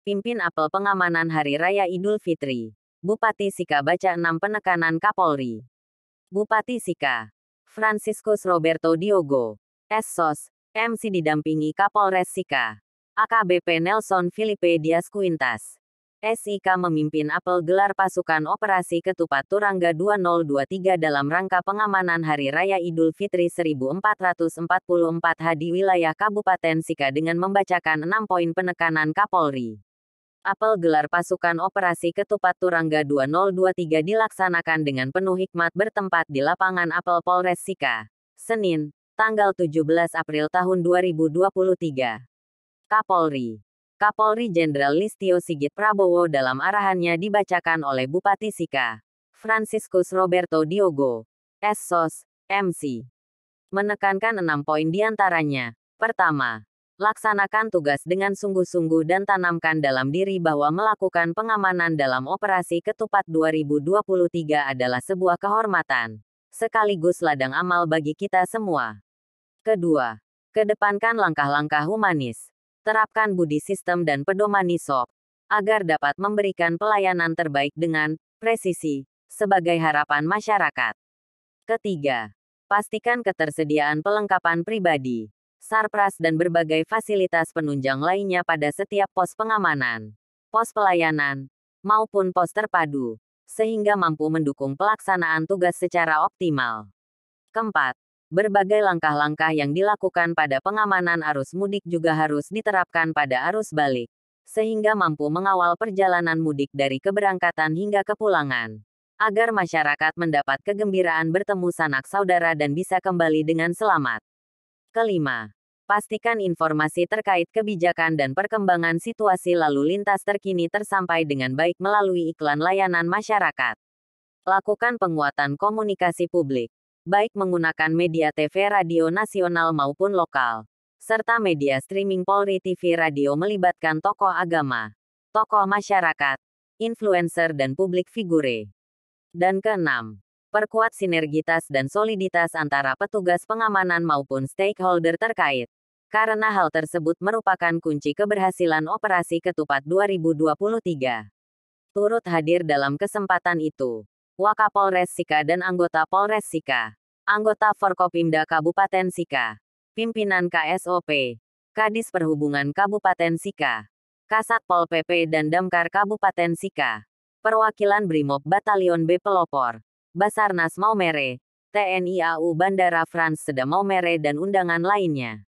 Pimpin Apel Pengamanan Hari Raya Idul Fitri. Bupati Sika baca Enam penekanan Kapolri. Bupati Sika, Franciscus Roberto Diogo, Sos, MC didampingi Kapolres Sika, AKBP Nelson Felipe Dias Quintas. SIK memimpin apel gelar pasukan operasi Ketupat Turangga 2023 dalam rangka pengamanan Hari Raya Idul Fitri 1444 H di wilayah Kabupaten Sika dengan membacakan 6 poin penekanan Kapolri apel gelar pasukan operasi Ketupat Turangga 2023 dilaksanakan dengan penuh hikmat bertempat di lapangan apel Polres Sika, Senin, tanggal 17 April tahun 2023. Kapolri Kapolri Jenderal Listio Sigit Prabowo dalam arahannya dibacakan oleh Bupati Sika, Franciscus Roberto Diogo, Esos, MC. Menekankan enam poin diantaranya. Pertama, laksanakan tugas dengan sungguh-sungguh dan tanamkan dalam diri bahwa melakukan pengamanan dalam operasi ketupat 2023 adalah sebuah kehormatan, sekaligus ladang amal bagi kita semua. Kedua, kedepankan langkah-langkah humanis, terapkan budi sistem dan pedoman ISOP, agar dapat memberikan pelayanan terbaik dengan presisi, sebagai harapan masyarakat. Ketiga, pastikan ketersediaan pelengkapan pribadi sarpras dan berbagai fasilitas penunjang lainnya pada setiap pos pengamanan, pos pelayanan, maupun pos terpadu, sehingga mampu mendukung pelaksanaan tugas secara optimal. Keempat, berbagai langkah-langkah yang dilakukan pada pengamanan arus mudik juga harus diterapkan pada arus balik, sehingga mampu mengawal perjalanan mudik dari keberangkatan hingga kepulangan. Agar masyarakat mendapat kegembiraan bertemu sanak saudara dan bisa kembali dengan selamat. Kelima, pastikan informasi terkait kebijakan dan perkembangan situasi lalu lintas terkini tersampai dengan baik melalui iklan layanan masyarakat. Lakukan penguatan komunikasi publik, baik menggunakan media TV radio nasional maupun lokal, serta media streaming Polri TV radio melibatkan tokoh agama, tokoh masyarakat, influencer dan publik figure. Dan keenam, perkuat sinergitas dan soliditas antara petugas pengamanan maupun stakeholder terkait. Karena hal tersebut merupakan kunci keberhasilan operasi Ketupat 2023. Turut hadir dalam kesempatan itu, Wakapolres Sika dan anggota Polres Sika, anggota Forkopimda Kabupaten Sika, pimpinan KSOP, Kadis Perhubungan Kabupaten Sika, Kasat Pol PP dan Damkar Kabupaten Sika, perwakilan Brimob Batalion B Pelopor, Basarnas Maumere, TNI AU Bandara Frans Sedamaumere dan undangan lainnya.